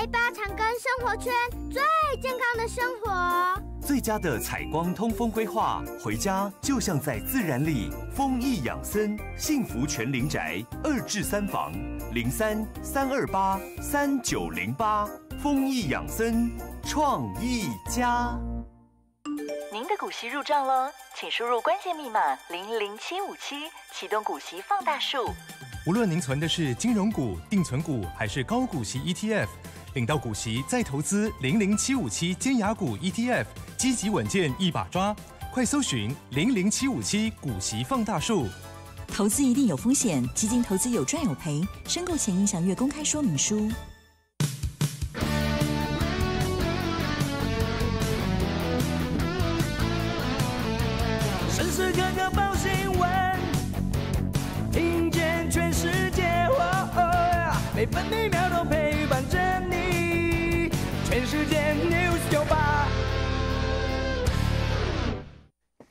A 八长庚生活圈最健康的生活，最佳的采光通风规划，回家就像在自然里。丰益养森幸福全林宅二至三房，零三三二八三九零八。丰益养森创意家，您的股息入账喽，请输入关键密码零零七五七，启动股息放大术。无论您存的是金融股、定存股，还是高股息 ETF。领到股息再投资零零七五七尖牙股 ETF，积极稳健一把抓，快搜寻零零七五七股息放大术。投资一定有风险，基金投资有赚有赔，申购前应详阅公开说明书。时时刻刻报新闻，听见全世界，每分每秒都陪。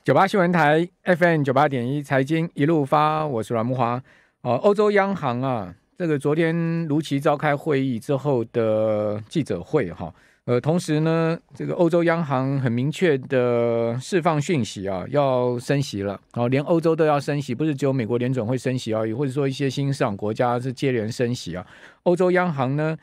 九八新闻台 FM 九八点一，财经一路发，我是阮木华。呃，欧洲央行啊，这个昨天如期召开会议之后的记者会哈，呃，同时呢，这个欧洲央行很明确的释放讯息啊，要升息了。哦，连欧洲都要升息，不是只有美国联准会升息而已，或者说一些新兴市场国家是接连升息啊。欧洲央行呢，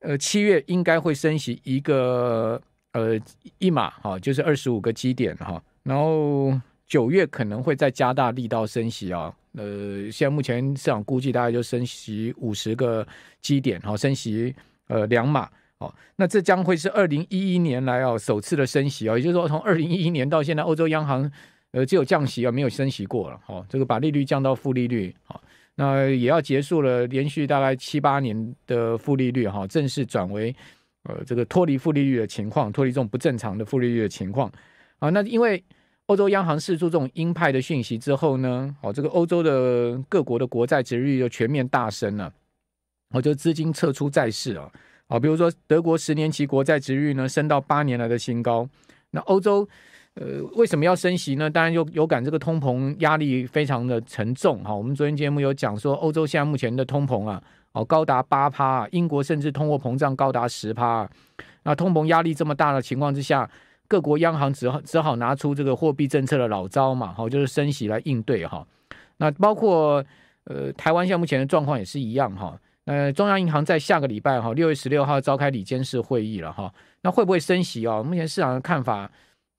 呃，七月应该会升息一个呃一码哈，就是二十五个基点哈。然后九月可能会再加大力道升息啊，呃，现在目前市场估计大概就升息五十个基点，好，升息呃两码，哦，那这将会是二零一一年来啊首次的升息啊，也就是说从二零一一年到现在，欧洲央行呃只有降息啊，没有升息过了，好，这个把利率降到负利率，好，那也要结束了连续大概七八年的负利率哈，正式转为呃这个脱离负利率的情况，脱离这种不正常的负利率的情况啊，那因为。欧洲央行释出这种鹰派的讯息之后呢，哦，这个欧洲的各国的国债值率又全面大升了，哦，就资金撤出在世啊，啊，比如说德国十年期国债值率呢升到八年来的新高，那欧洲，呃，为什么要升息呢？当然有有感这个通膨压力非常的沉重哈。我们昨天节目有讲说，欧洲现在目前的通膨啊，哦，高达八趴，英国甚至通货膨胀高达十趴。那通膨压力这么大的情况之下。各国央行只好只好拿出这个货币政策的老招嘛，哈，就是升息来应对哈。那包括呃，台湾现在目前的状况也是一样哈。呃，中央银行在下个礼拜哈，六月十六号召开里监事会议了哈。那会不会升息哦？目前市场的看法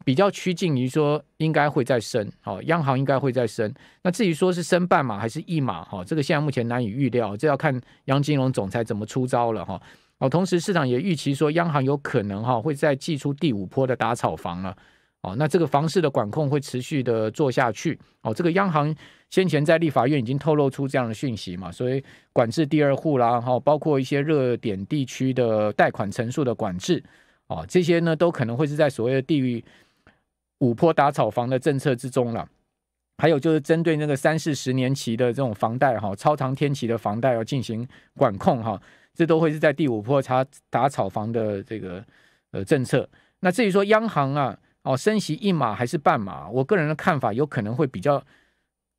比较趋近于说应该会再升，哦，央行应该会再升。那至于说是升半码还是一码哈，这个现在目前难以预料，这要看杨金龙总裁怎么出招了哈。哦，同时市场也预期说，央行有可能哈会再祭出第五波的打草房了。哦，那这个房市的管控会持续的做下去。哦，这个央行先前在立法院已经透露出这样的讯息嘛，所以管制第二户啦，哈，包括一些热点地区的贷款层数的管制，哦，这些呢都可能会是在所谓的地域五波打草房的政策之中了。还有就是针对那个三四十年期的这种房贷哈，超长天期的房贷要进行管控哈。这都会是在第五波查打炒房的这个呃政策。那至于说央行啊，哦升息一码还是半码，我个人的看法有可能会比较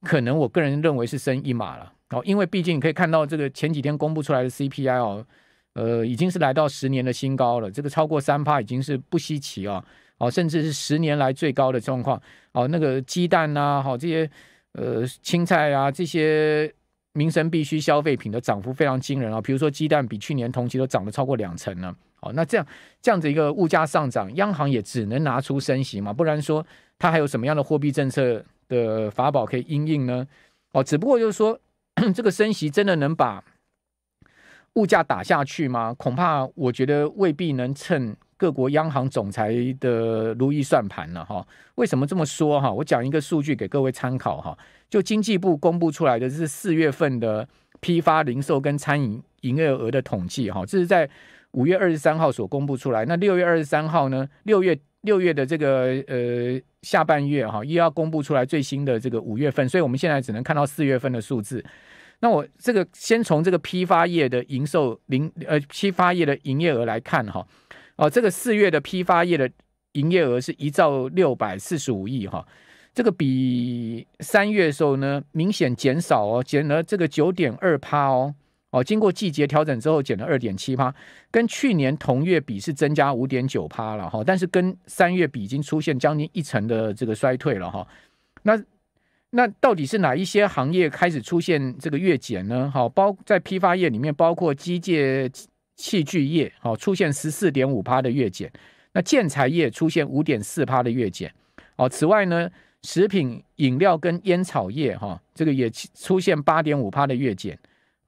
可能，我个人认为是升一码了。哦，因为毕竟可以看到这个前几天公布出来的 CPI 哦，呃已经是来到十年的新高了，这个超过三趴已经是不稀奇哦，哦甚至是十年来最高的状况。哦，那个鸡蛋呐，好这些呃青菜啊这些。民生必需消费品的涨幅非常惊人啊，比如说鸡蛋比去年同期都涨了超过两成呢。哦，那这样这样子一个物价上涨，央行也只能拿出升息嘛，不然说它还有什么样的货币政策的法宝可以应应呢？哦，只不过就是说 这个升息真的能把物价打下去吗？恐怕我觉得未必能趁各国央行总裁的如意算盘了哈？为什么这么说哈？我讲一个数据给各位参考哈。就经济部公布出来的是四月份的批发零售跟餐饮营业额的统计哈。这是在五月二十三号所公布出来。那六月二十三号呢？六月六月的这个呃下半月哈，又要公布出来最新的这个五月份，所以我们现在只能看到四月份的数字。那我这个先从这个批发业的零售零呃批发业的营业额来看哈。哦，这个四月的批发业的营业额是一兆六百四十五亿哈，这个比三月的时候呢明显减少哦，减了这个九点二趴哦，哦，经过季节调整之后减了二点七趴，跟去年同月比是增加五点九趴了哈，但是跟三月比已经出现将近一成的这个衰退了哈。那那到底是哪一些行业开始出现这个月减呢？好，包在批发业里面包括机械。器具业哦出现十四点五趴的月减，那建材业出现五点四趴的月减哦。此外呢，食品饮料跟烟草业哈，这个也出现八点五趴的月减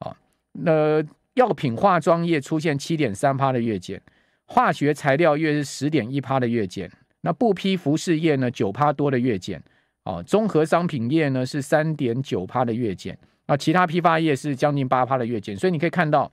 哦。那药品化妆业出现七点三趴的月减，化学材料业是十点一趴的月减。那布匹服饰业呢，九趴多的月减哦。综合商品业呢是三点九趴的月减，那其他批发业是将近八趴的月减。所以你可以看到。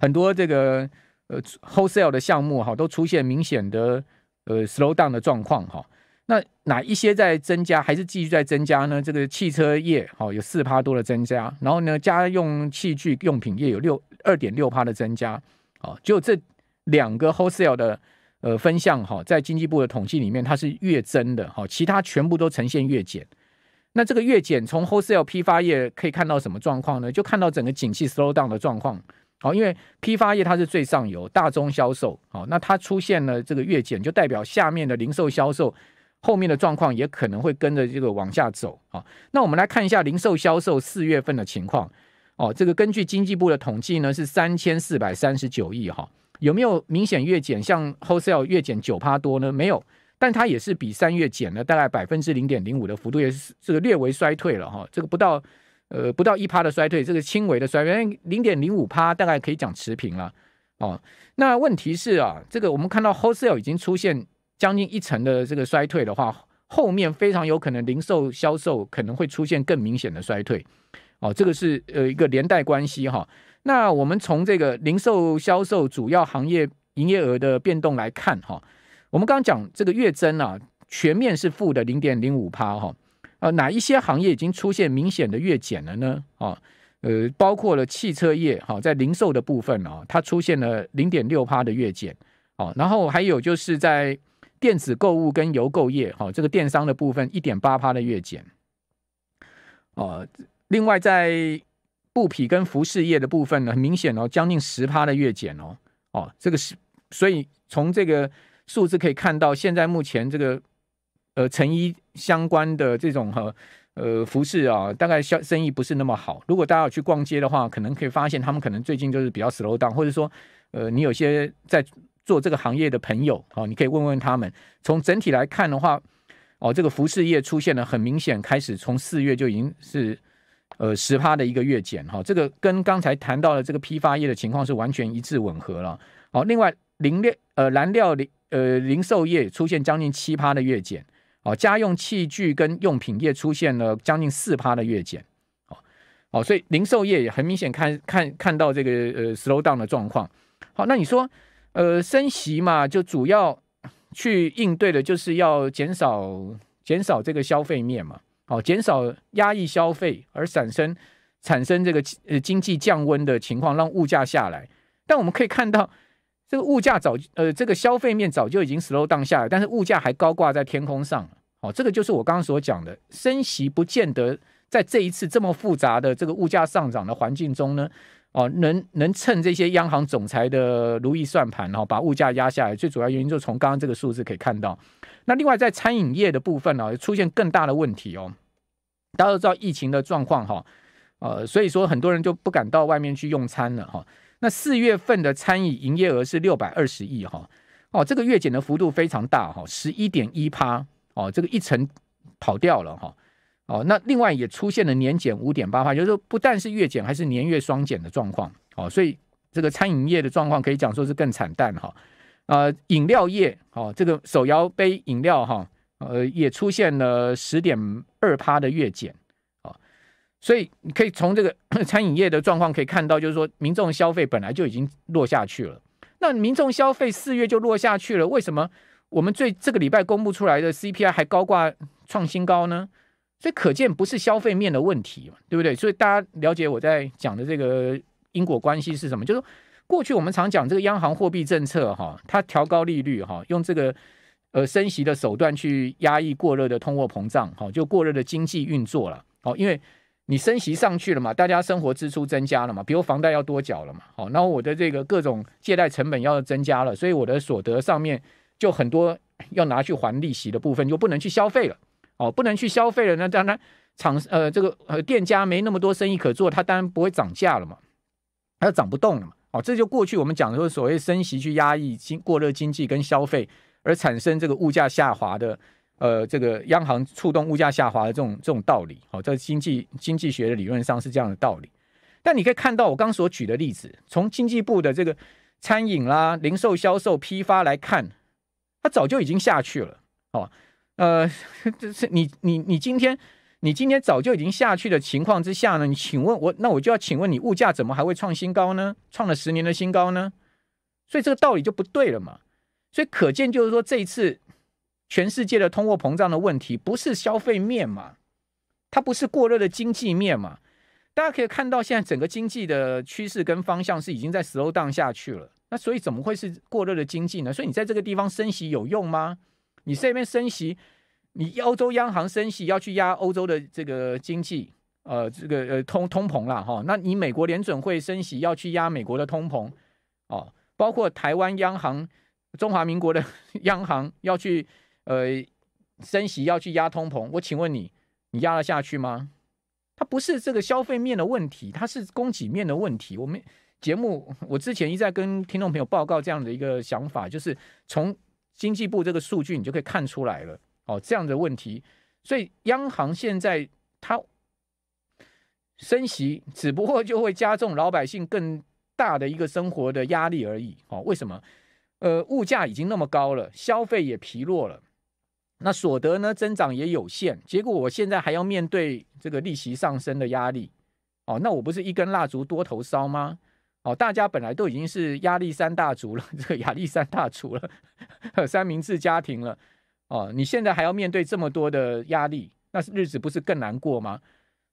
很多这个呃，wholesale 的项目哈，都出现明显的呃 slow down 的状况哈。那哪一些在增加，还是继续在增加呢？这个汽车业哈，有四趴多的增加，然后呢，家用器具用品业有六二点六趴的增加，哦，只有这两个 wholesale 的呃分项哈，在经济部的统计里面，它是月增的哈，其他全部都呈现月减。那这个月减从 wholesale 批发业可以看到什么状况呢？就看到整个景气 slow down 的状况。好，因为批发业它是最上游，大宗销售。好，那它出现了这个月减，就代表下面的零售销售后面的状况也可能会跟着这个往下走。好，那我们来看一下零售销售四月份的情况。哦，这个根据经济部的统计呢，是三千四百三十九亿哈。有没有明显月减？像 wholesale 月减九趴多呢？没有，但它也是比三月减了大概百分之零点零五的幅度，也是这个略微衰退了哈。这个不到。呃，不到一趴的衰退，这个轻微的衰退，零点零五趴大概可以讲持平了哦。那问题是啊，这个我们看到 wholesale 已经出现将近一成的这个衰退的话，后面非常有可能零售销售可能会出现更明显的衰退哦。这个是呃一个连带关系哈。那我们从这个零售销售主要行业营业额的变动来看哈，我们刚刚讲这个月增啊，全面是负的零点零五趴哈。呃，哪一些行业已经出现明显的月减了呢？啊，呃，包括了汽车业，哈，在零售的部分啊，它出现了零点六趴的月减，哦，然后还有就是在电子购物跟邮购业，哈，这个电商的部分一点八趴的月减，啊，另外在布匹跟服饰业的部分呢，很明显哦，将近十趴的月减哦，哦，这个是，所以从这个数字可以看到，现在目前这个。呃，成衣相关的这种和呃服饰啊，大概销生意不是那么好。如果大家有去逛街的话，可能可以发现他们可能最近就是比较 slow down，或者说，呃，你有些在做这个行业的朋友哦，你可以问问他们。从整体来看的话，哦，这个服饰业出现了很明显开始从四月就已经是呃十趴的一个月减哈，这个跟刚才谈到的这个批发业的情况是完全一致吻合了。好，另外零料呃燃料零呃零售业出现将近七趴的月减。哦，家用器具跟用品业出现了将近四趴的月减，哦哦，所以零售业也很明显看看看到这个呃 slow down 的状况。好，那你说呃升息嘛，就主要去应对的就是要减少减少这个消费面嘛，哦，减少压抑消费而产生产生这个呃经济降温的情况，让物价下来。但我们可以看到这个物价早呃这个消费面早就已经 slow down 下来，但是物价还高挂在天空上。哦，这个就是我刚刚所讲的升息，不见得在这一次这么复杂的这个物价上涨的环境中呢，哦，能能趁这些央行总裁的如意算盘，哈，把物价压下来。最主要原因就从刚刚这个数字可以看到。那另外在餐饮业的部分呢，出现更大的问题哦。大家都知道疫情的状况哈，呃，所以说很多人就不敢到外面去用餐了哈。那四月份的餐饮营业额是六百二十亿哈，哦，这个月减的幅度非常大哈，十一点一趴。哦，这个一层跑掉了哈。哦，那另外也出现了年减五点八八，就是不但是月减，还是年月双减的状况。哦，所以这个餐饮业的状况可以讲说是更惨淡哈。啊，饮料业，哦，这个手摇杯饮料哈，呃，也出现了十点二趴的月减。啊，所以你可以从这个 餐饮业的状况可以看到，就是说民众消费本来就已经落下去了。那民众消费四月就落下去了，为什么？我们最这个礼拜公布出来的 CPI 还高挂创新高呢，所以可见不是消费面的问题，对不对？所以大家了解我在讲的这个因果关系是什么？就是过去我们常讲这个央行货币政策，哈，它调高利率，哈，用这个呃升息的手段去压抑过热的通货膨胀，哈，就过热的经济运作了，哦，因为你升息上去了嘛，大家生活支出增加了嘛，比如房贷要多缴了嘛，好，然我的这个各种借贷成本要增加了，所以我的所得上面。就很多要拿去还利息的部分，就不能去消费了哦，不能去消费了，那当然厂呃这个呃店家没那么多生意可做，他当然不会涨价了嘛，它涨不动了嘛，哦，这就过去我们讲说所谓升息去压抑经过热经济跟消费而产生这个物价下滑的呃这个央行触动物价下滑的这种这种道理，好，在经济经济学的理论上是这样的道理，但你可以看到我刚所举的例子，从经济部的这个餐饮啦、零售销售、批发来看。它早就已经下去了，好，呃，这是你你你今天你今天早就已经下去的情况之下呢，你请问，我那我就要请问你，物价怎么还会创新高呢？创了十年的新高呢？所以这个道理就不对了嘛。所以可见就是说，这一次全世界的通货膨胀的问题不是消费面嘛，它不是过热的经济面嘛。大家可以看到，现在整个经济的趋势跟方向是已经在 slowdown 下去了。那所以怎么会是过热的经济呢？所以你在这个地方升息有用吗？你这边升息，你欧洲央行升息要去压欧洲的这个经济，呃，这个呃通通膨啦哈。那你美国联准会升息要去压美国的通膨，哦，包括台湾央行、中华民国的 央行要去呃升息要去压通膨，我请问你，你压得下去吗？它不是这个消费面的问题，它是供给面的问题。我们。节目 我之前一再跟听众朋友报告这样的一个想法，就是从经济部这个数据你就可以看出来了哦，这样的问题，所以央行现在它升息只不过就会加重老百姓更大的一个生活的压力而已哦，为什么？呃，物价已经那么高了，消费也疲弱了，那所得呢增长也有限，结果我现在还要面对这个利息上升的压力哦，那我不是一根蜡烛多头烧吗？哦，大家本来都已经是压力山大族了，这个亚历山大族了，三明治家庭了。哦，你现在还要面对这么多的压力，那日子不是更难过吗？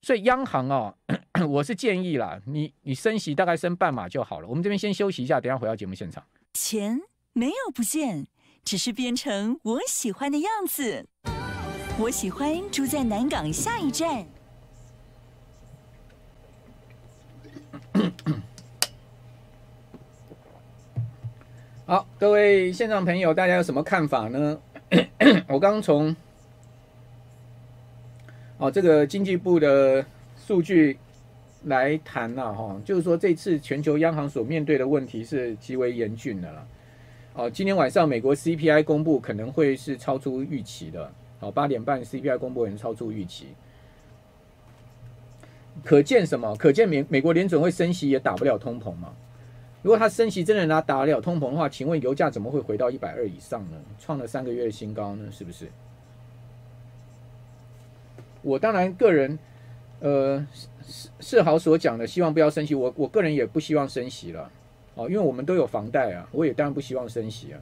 所以央行啊，我是建议啦，你你升息大概升半码就好了。我们这边先休息一下，等下回到节目现场。钱没有不见，只是变成我喜欢的样子。我喜欢住在南港下一站。好，各位线上朋友，大家有什么看法呢？我刚从哦这个经济部的数据来谈啊、哈，就是说这次全球央行所面对的问题是极为严峻的了。哦，今天晚上美国 CPI 公布可能会是超出预期的，哦八点半 CPI 公布能超出预期，可见什么？可见美美国联准会升息也打不了通膨嘛？如果他升息真的拿打了通膨的话，请问油价怎么会回到一百二以上呢？创了三个月新高呢？是不是？我当然个人，呃，世世豪所讲的，希望不要升息。我我个人也不希望升息了，哦，因为我们都有房贷啊，我也当然不希望升息啊。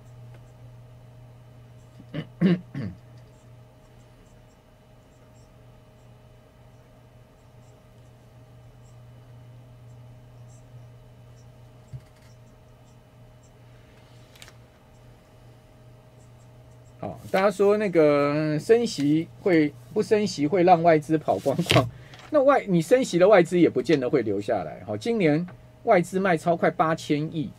大家说那个升息会不升息会让外资跑光光，那外你升息的外资也不见得会留下来。好，今年外资卖超快八千亿，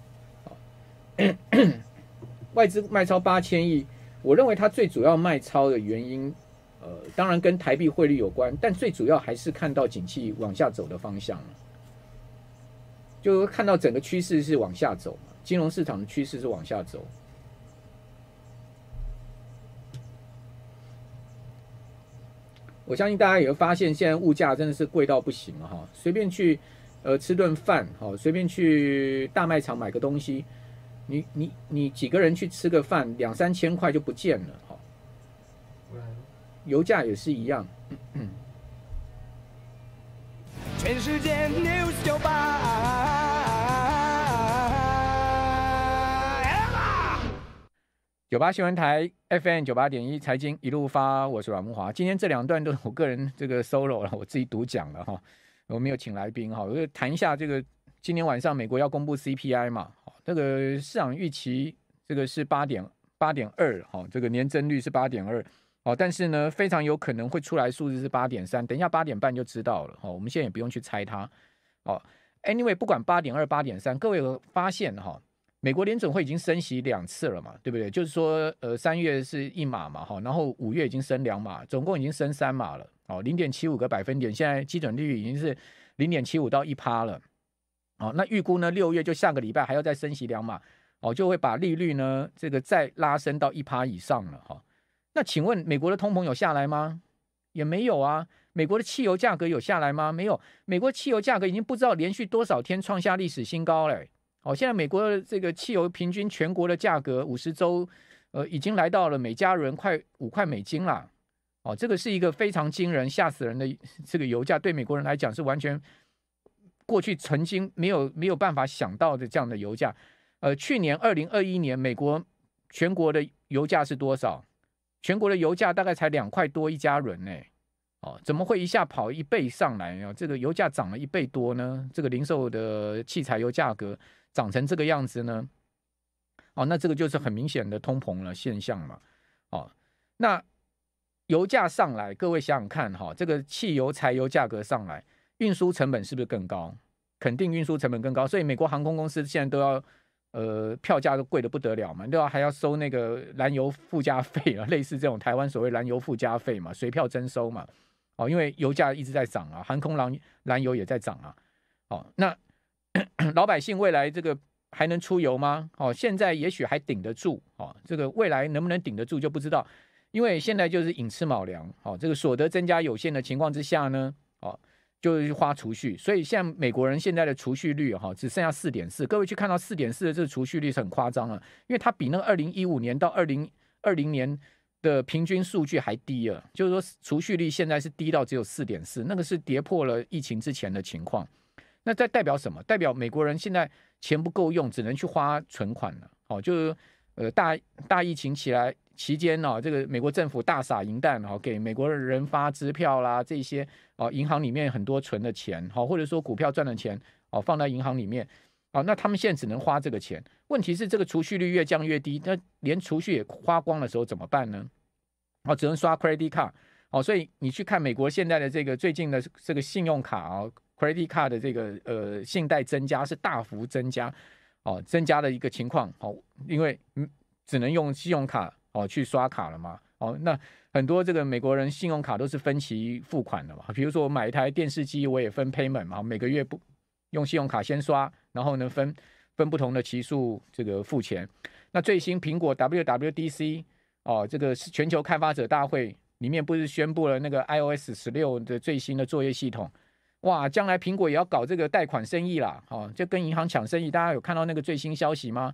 外资卖超八千亿，我认为它最主要卖超的原因，呃，当然跟台币汇率有关，但最主要还是看到景气往下走的方向，就看到整个趋势是往下走，金融市场的趋势是往下走。我相信大家也会发现，现在物价真的是贵到不行了哈！随便去，呃，吃顿饭，哈，随便去大卖场买个东西，你你你几个人去吃个饭，两三千块就不见了，哈。油价也是一样。九八新闻台 FM 九八点一财经一路发，我是阮木华。今天这两段都是我个人这个 solo 了，我自己独讲了哈，我没有请来宾哈。我谈一下这个，今天晚上美国要公布 CPI 嘛，好，那个市场预期这个是八点八点二，哈，这个年增率是八点二，哦，但是呢，非常有可能会出来数字是八点三，等一下八点半就知道了，哈，我们现在也不用去猜它，哦，anyway，不管八点二、八点三，各位有发现哈？美国联准会已经升息两次了嘛，对不对？就是说，呃，三月是一码嘛，哈，然后五月已经升两码，总共已经升三码了，哦，零点七五个百分点，现在基准利率已经是零点七五到一趴了，哦，那预估呢，六月就下个礼拜还要再升息两码，哦，就会把利率呢这个再拉升到一趴以上了，哈。那请问美国的通膨有下来吗？也没有啊。美国的汽油价格有下来吗？没有。美国汽油价格已经不知道连续多少天创下历史新高了。哦，现在美国的这个汽油平均全国的价格，五十周，呃，已经来到了每家人快五块美金啦。哦，这个是一个非常惊人、吓死人的这个油价，对美国人来讲是完全过去曾经没有没有办法想到的这样的油价。呃，去年二零二一年美国全国的油价是多少？全国的油价大概才两块多一家人呢。哦，怎么会一下跑一倍上来呢？这个油价涨了一倍多呢？这个零售的汽柴油价格。长成这个样子呢？哦，那这个就是很明显的通膨了现象嘛。哦，那油价上来，各位想想看哈，这个汽油、柴油价格上来，运输成本是不是更高？肯定运输成本更高。所以美国航空公司现在都要，呃，票价都贵的不得了嘛，都要还要收那个燃油附加费啊，类似这种台湾所谓燃油附加费嘛，随票征收嘛。哦，因为油价一直在涨啊，航空燃油也在涨啊。哦，那。老百姓未来这个还能出游吗？哦，现在也许还顶得住啊，这个未来能不能顶得住就不知道，因为现在就是寅吃卯粮，哦，这个所得增加有限的情况之下呢，哦，就是花储蓄，所以像美国人现在的储蓄率哈，只剩下四点四，各位去看到四点四的这个储蓄率是很夸张了，因为它比那个二零一五年到二零二零年的平均数据还低了，就是说储蓄率现在是低到只有四点四，那个是跌破了疫情之前的情况。那在代表什么？代表美国人现在钱不够用，只能去花存款了。哦，就是呃，大大疫情起来期间呢，这个美国政府大撒银弹，哦，给美国人发支票啦，这些哦，银行里面很多存的钱，好或者说股票赚的钱，哦，放在银行里面，啊，那他们现在只能花这个钱。问题是这个储蓄率越降越低，那连储蓄也花光的时候怎么办呢？哦，只能刷 credit card。哦，所以你去看美国现在的这个最近的这个信用卡啊。Credit Card 的这个呃信贷增加是大幅增加，哦，增加的一个情况，哦，因为只能用信用卡哦去刷卡了嘛，哦，那很多这个美国人信用卡都是分期付款的嘛，比如说我买一台电视机，我也分 payment 嘛，每个月不用信用卡先刷，然后呢分分不同的期数这个付钱。那最新苹果 WWDC 哦，这个全球开发者大会里面不是宣布了那个 iOS 十六的最新的作业系统？哇，将来苹果也要搞这个贷款生意啦！哦，就跟银行抢生意，大家有看到那个最新消息吗？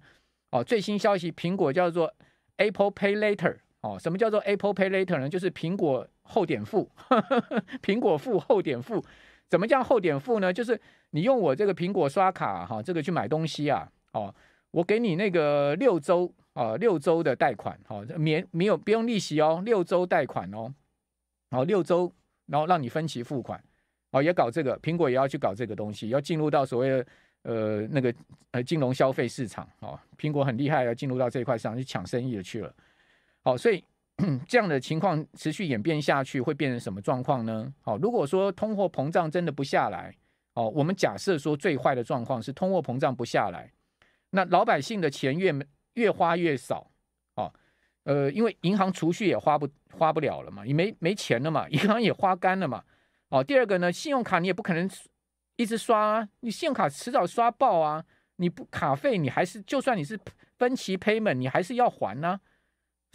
哦，最新消息，苹果叫做 Apple Pay Later。哦，什么叫做 Apple Pay Later 呢？就是苹果后点付，呵 呵苹果付后点付。怎么叫后点付呢？就是你用我这个苹果刷卡哈，这个去买东西啊，哦，我给你那个六周啊，六周的贷款，哦，免没有不用利息哦，六周贷款哦，好六周，然后让你分期付款。哦，也搞这个，苹果也要去搞这个东西，要进入到所谓的呃那个呃金融消费市场。哦，苹果很厉害，要进入到这一块上去抢生意的去了。好，所以 这样的情况持续演变下去，会变成什么状况呢？哦，如果说通货膨胀真的不下来，哦，我们假设说最坏的状况是通货膨胀不下来，那老百姓的钱越越花越少，哦，呃，因为银行储蓄也花不花不了了嘛，也没没钱了嘛，银行也花干了嘛。哦，第二个呢，信用卡你也不可能一直刷，啊，你信用卡迟早刷爆啊！你不卡费，你还是就算你是分期 payment，你还是要还呢，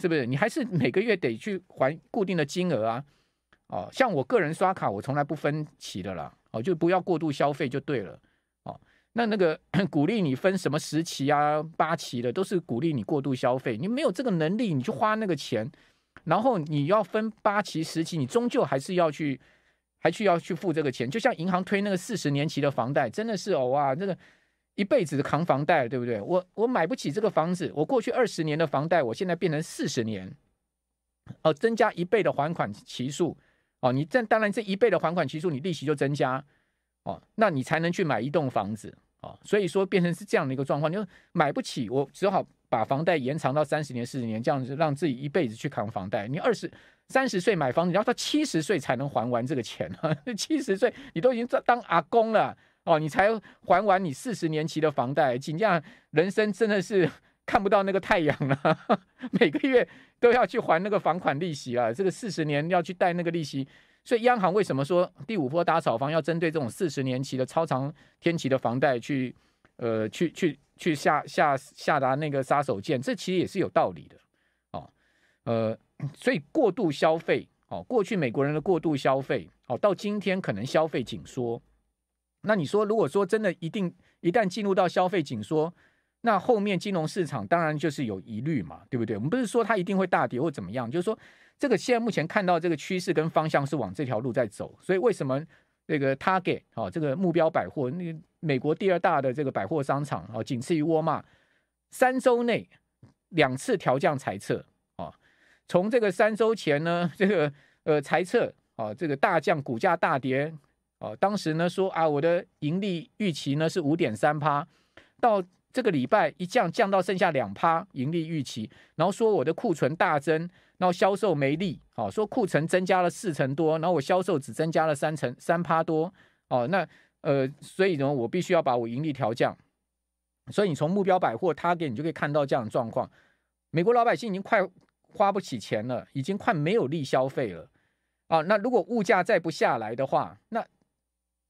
是不是？你还是每个月得去还固定的金额啊！哦，像我个人刷卡，我从来不分期的啦，哦，就不要过度消费就对了。哦，那那个 鼓励你分什么十期啊、八期的，都是鼓励你过度消费。你没有这个能力，你就花那个钱，然后你要分八期、十期，你终究还是要去。还去要去付这个钱，就像银行推那个四十年期的房贷，真的是哦哇，这个一辈子的扛房贷，对不对？我我买不起这个房子，我过去二十年的房贷，我现在变成四十年，哦，增加一倍的还款期数，哦，你这当然这一倍的还款期数，你利息就增加，哦，那你才能去买一栋房子，哦，所以说变成是这样的一个状况，就买不起，我只好。把房贷延长到三十年、四十年，这样子让自己一辈子去扛房贷。你二十三十岁买房，你要到七十岁才能还完这个钱呢。七十岁你都已经当阿公了哦，你才还完你四十年期的房贷，这样人生真的是 看不到那个太阳了。每个月都要去还那个房款利息啊，这个四十年要去贷那个利息。所以央行为什么说第五波打炒房要针对这种四十年期的超长天期的房贷去？呃，去去去下下下达那个杀手锏，这其实也是有道理的，哦，呃，所以过度消费哦，过去美国人的过度消费哦，到今天可能消费紧缩。那你说，如果说真的一定一旦进入到消费紧缩，那后面金融市场当然就是有疑虑嘛，对不对？我们不是说它一定会大跌或怎么样，就是说这个现在目前看到这个趋势跟方向是往这条路在走，所以为什么那个 Target 哦，这个目标百货那？美国第二大的这个百货商场啊，仅次于沃尔玛。三周内两次调降裁撤啊，从这个三周前呢，这个呃裁撤啊，这个大降股价大跌啊。当时呢说啊，我的盈利预期呢是五点三趴，到这个礼拜一降降到剩下两趴盈利预期，然后说我的库存大增，然后销售没利啊，说库存增加了四成多，然后我销售只增加了三成三趴多哦，那。呃，所以呢，我必须要把我盈利调降。所以你从目标百货他给你就可以看到这样的状况：美国老百姓已经快花不起钱了，已经快没有力消费了啊。那如果物价再不下来的话，那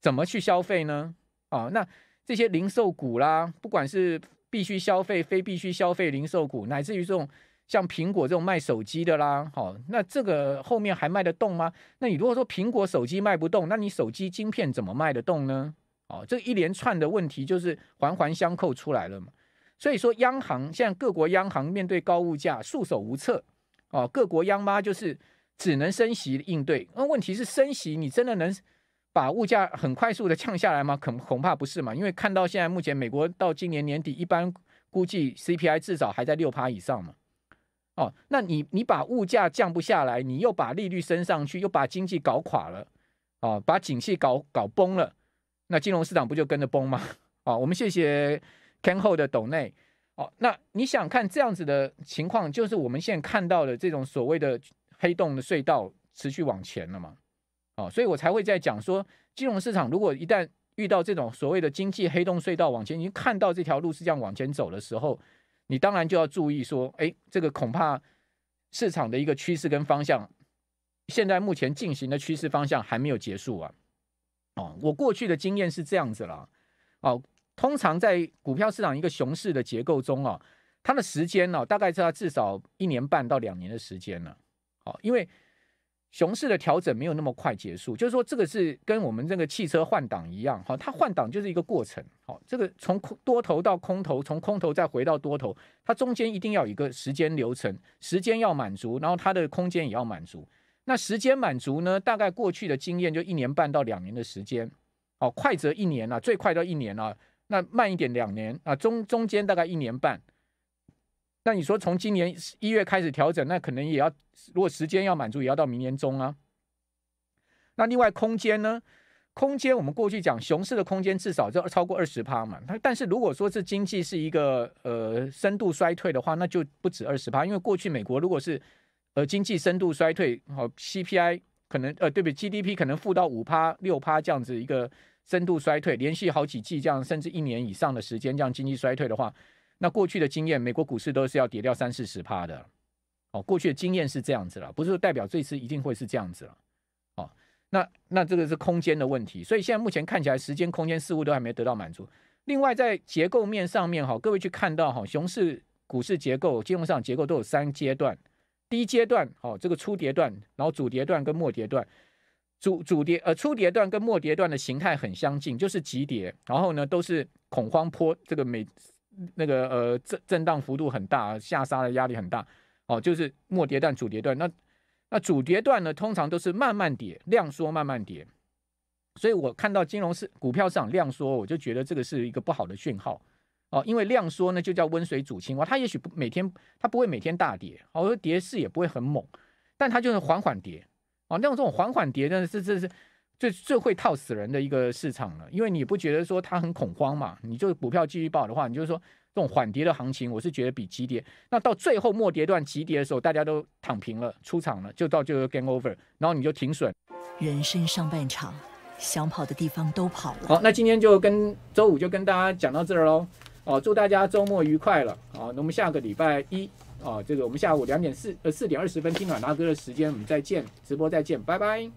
怎么去消费呢？啊，那这些零售股啦，不管是必须消费、非必须消费零售股，乃至于这种。像苹果这种卖手机的啦，好，那这个后面还卖得动吗？那你如果说苹果手机卖不动，那你手机晶片怎么卖得动呢？哦，这一连串的问题就是环环相扣出来了嘛。所以说，央行现在各国央行面对高物价束手无策，哦，各国央妈就是只能升息应对。那问题是升息你真的能把物价很快速的降下来吗？恐恐怕不是嘛，因为看到现在目前美国到今年年底，一般估计 CPI 至少还在六趴以上嘛。哦，那你你把物价降不下来，你又把利率升上去，又把经济搞垮了，啊，把景气搞搞崩了，那金融市场不就跟着崩吗？啊，我们谢谢 k e n h o 的斗内，哦，那你想看这样子的情况，就是我们现在看到的这种所谓的黑洞的隧道持续往前了嘛？哦，所以我才会在讲说，金融市场如果一旦遇到这种所谓的经济黑洞隧道往前，已经看到这条路是这样往前走的时候。你当然就要注意说，哎，这个恐怕市场的一个趋势跟方向，现在目前进行的趋势方向还没有结束啊！哦，我过去的经验是这样子了，哦，通常在股票市场一个熊市的结构中啊，它的时间呢，大概是要至少一年半到两年的时间呢。哦，因为。熊市的调整没有那么快结束，就是说这个是跟我们这个汽车换挡一样哈，它换挡就是一个过程，好，这个从空多头到空头，从空头再回到多头，它中间一定要有一个时间流程，时间要满足，然后它的空间也要满足。那时间满足呢？大概过去的经验就一年半到两年的时间，哦，快则一年了，最快到一年了，那慢一点两年啊，中中间大概一年半。那你说从今年一月开始调整，那可能也要如果时间要满足，也要到明年中啊。那另外空间呢？空间我们过去讲熊市的空间至少就超过二十趴嘛。它但是如果说是经济是一个呃深度衰退的话，那就不止二十趴。因为过去美国如果是呃经济深度衰退，好 CPI 可能呃对比 GDP 可能负到五趴六趴这样子一个深度衰退，连续好几季这样甚至一年以上的时间这样经济衰退的话。那过去的经验，美国股市都是要跌掉三四十趴的，哦，过去的经验是这样子了，不是代表这次一定会是这样子了，哦，那那这个是空间的问题，所以现在目前看起来，时间空间似乎都还没得到满足。另外，在结构面上面，哈，各位去看到，哈，熊市股市结构、金融市场结构都有三阶段，第一阶段，哦，这个初跌段，然后主跌段跟末跌段，主主跌呃初跌段跟末跌段的形态很相近，就是急跌，然后呢都是恐慌坡，这个每。那个呃，震震荡幅度很大，下杀的压力很大，哦，就是末跌段、主跌段。那那主跌段呢，通常都是慢慢跌，量缩慢慢跌。所以我看到金融市股票上量缩，我就觉得这个是一个不好的讯号，哦，因为量缩呢就叫温水煮青蛙，它也许不每天，它不会每天大跌，哦，跌势也不会很猛，但它就是缓缓跌，啊，那种这种缓缓跌但是是是。最最会套死人的一个市场了，因为你不觉得说它很恐慌嘛？你就股票继续爆的话，你就是说这种缓跌的行情，我是觉得比急跌。那到最后末跌段急跌的时候，大家都躺平了，出场了，就到就 game over，然后你就停损。人生上半场，想跑的地方都跑了。好，那今天就跟周五就跟大家讲到这儿喽。哦，祝大家周末愉快了。好，那我们下个礼拜一，哦，这个我们下午两点四呃四点二十分，听暖大哥的时间，我们再见，直播再见，拜拜。